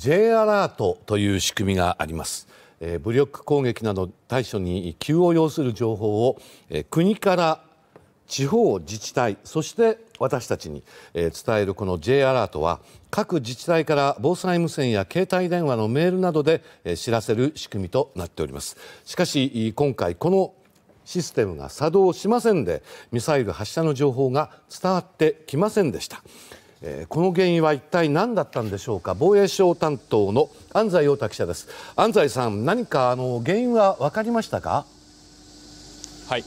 J アラートという仕組みがあります。えー、武力攻撃など対処に急を要する情報を、えー、国から地方自治体そして私たちに、えー、伝えるこの J アラートは各自治体から防災無線や携帯電話のメールなどで、え知らせる仕組みとなっておりますしかし今回このシステムが作動しませんでミサイル発射の情報が伝わってきませんでした。えー、この原因は一体何だったんでしょうか防衛省担当の安西陽太記者です安西さん何かあの原因は分かりましたかはい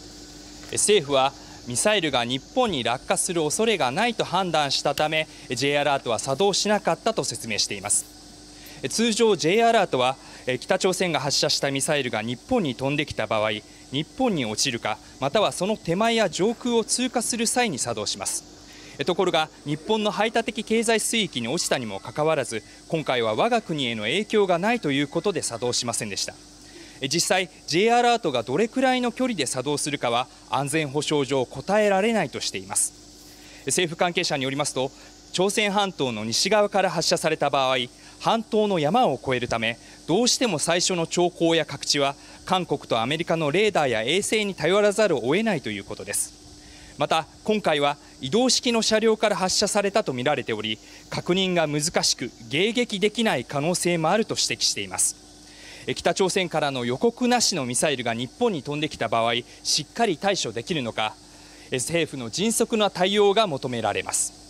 政府はミサイルが日本に落下する恐れがないと判断したため J アラートは作動しなかったと説明しています通常 J アラートは北朝鮮が発射したミサイルが日本に飛んできた場合日本に落ちるかまたはその手前や上空を通過する際に作動しますところが日本の排他的経済水域に落ちたにもかかわらず今回は我が国への影響がないということで作動しませんでした実際 J アラートがどれくらいの距離で作動するかは安全保障上答えられないとしています政府関係者によりますと朝鮮半島の西側から発射された場合半島の山を越えるためどうしても最初の兆候や各地は韓国とアメリカのレーダーや衛星に頼らざるを得ないということですまた今回は移動式の車両から発射されたとみられており確認が難しく迎撃できない可能性もあると指摘しています北朝鮮からの予告なしのミサイルが日本に飛んできた場合しっかり対処できるのか政府の迅速な対応が求められます